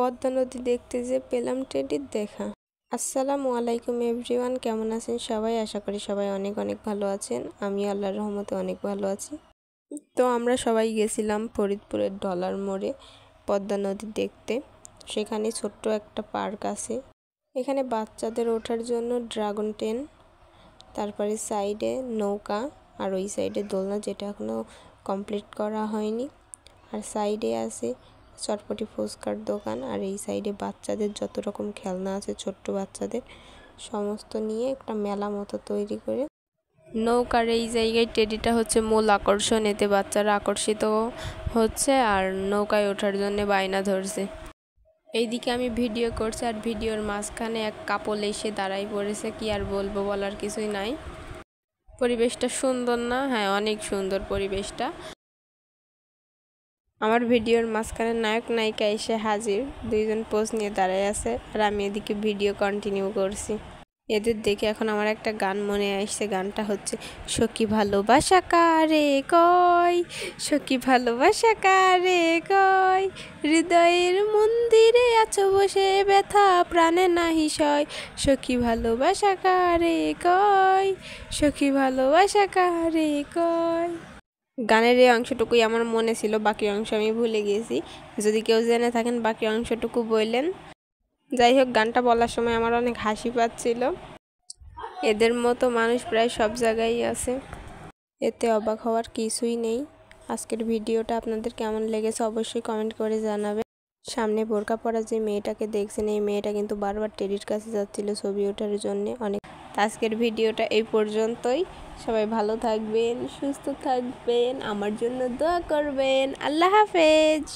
পদ্মা নদী দেখতে যে পেলাম টেডির দেখা আসসালামু আলাইকুম এভরিওয়ান কেমন আছেন সবাই আশা করি সবাই অনেক অনেক ভালো আছেন আমি আল্লাহর রহমতে অনেক ভালো আছি তো আমরা সবাই গেছিলাম ফরিদপুরের ডলার মোড়ে পদ্মা নদী দেখতে সেখানে ছোট্ট একটা পার্ক আছে এখানে বাচ্চাদের ওঠার জন্য ড্রাগন টেন তারপরে সাইডে নৌকা আর ওই সাইডে দোলনা যেটা এখনও কমপ্লিট করা হয়নি আর সাইডে আছে চটপটি ফুচকার দোকান আর এই সাইডে বাচ্চাদের যত রকম খেলনা আছে ছোট্ট বাচ্চাদের সমস্ত নিয়ে একটা মেলা মতো তৈরি করে নৌকার এই জায়গায় টেডিটা হচ্ছে মূল আকর্ষণ এতে বাচ্চারা আকর্ষিত হচ্ছে আর নৌকায় ওঠার জন্য বায়না ধরছে এইদিকে আমি ভিডিও করছি আর ভিডিওর মাঝখানে এক কাপল এসে দাঁড়াই পড়েছে কি আর বলবো বলার কিছুই নাই পরিবেশটা সুন্দর না হ্যাঁ অনেক সুন্দর পরিবেশটা আমার ভিডিওর মাঝখানে নায়ক নায়িকা এসে হাজির দুইজন পোজ নিয়ে দাঁড়ায় আছে আর আমি এদিকে ভিডিও কন্টিনিউ করছি এদের দেখে এখন আমার একটা গান মনে আসছে গানটা হচ্ছে সখী ভালোবাসা কারে কয় সখী ভালোবাসা কারে কয় হৃদয়ের মন্দিরে আছো বসে ব্যথা প্রাণে নাহি সয় সখী ভালোবাসা কারে কয় সখী ভালোবাসা কারে কয় গানের এই অংশটুকুই আমার মনে ছিল বাকি অংশ আমি ভুলে গিয়েছি যদি কেউ জেনে থাকেন বাকি অংশটুকু বললেন যাই হোক গানটা বলার সময় আমার অনেক হাসি পাচ্ছিল এদের মতো মানুষ প্রায় সব জায়গায় আছে এতে অবাক হওয়ার কিছুই নেই আজকের ভিডিওটা আপনাদের কেমন লেগেছে অবশ্যই কমেন্ট করে জানাবেন সামনে বোরকা পরা যে মেয়েটাকে দেখছেন এই মেয়েটা কিন্তু বারবার টেডির কাছে যাচ্ছিল ছবি ওঠার জন্য অনেক আজকের ভিডিওটা এই পর্যন্তই সবাই ভালো থাকবেন সুস্থ থাকবেন আমার জন্য দোয়া করবেন আল্লাহ হাফেজ